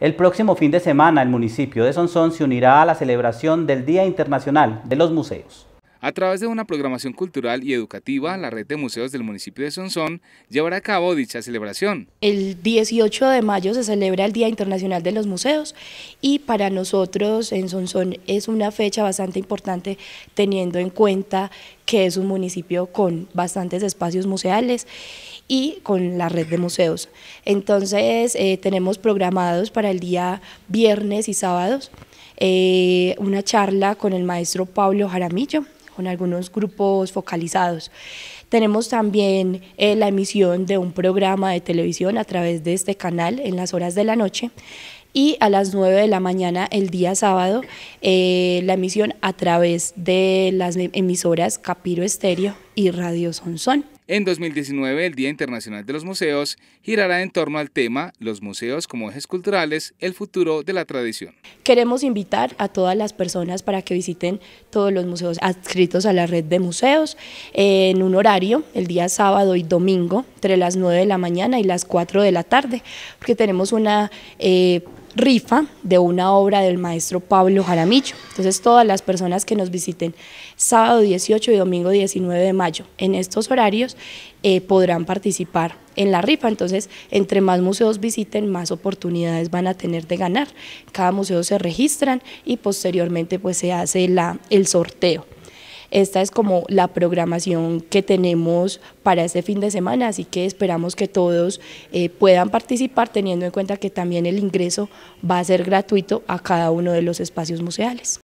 El próximo fin de semana el municipio de Sonsón se unirá a la celebración del Día Internacional de los Museos. A través de una programación cultural y educativa, la red de museos del municipio de Sonsón llevará a cabo dicha celebración. El 18 de mayo se celebra el Día Internacional de los Museos y para nosotros en Sonsón es una fecha bastante importante teniendo en cuenta que es un municipio con bastantes espacios museales y con la red de museos. Entonces eh, tenemos programados para el día viernes y sábados eh, una charla con el maestro Pablo Jaramillo, con algunos grupos focalizados. Tenemos también eh, la emisión de un programa de televisión a través de este canal en las horas de la noche y a las 9 de la mañana el día sábado eh, la emisión a través de las emisoras Capiro Estéreo y Radio Sonsón. En 2019, el Día Internacional de los Museos girará en torno al tema Los museos como ejes culturales, el futuro de la tradición. Queremos invitar a todas las personas para que visiten todos los museos adscritos a la red de museos eh, en un horario, el día sábado y domingo, entre las 9 de la mañana y las 4 de la tarde, porque tenemos una... Eh, rifa de una obra del maestro Pablo Jaramillo. Entonces todas las personas que nos visiten sábado 18 y domingo 19 de mayo en estos horarios eh, podrán participar en la rifa. Entonces entre más museos visiten, más oportunidades van a tener de ganar. Cada museo se registran y posteriormente pues se hace la, el sorteo. Esta es como la programación que tenemos para este fin de semana, así que esperamos que todos eh, puedan participar teniendo en cuenta que también el ingreso va a ser gratuito a cada uno de los espacios museales.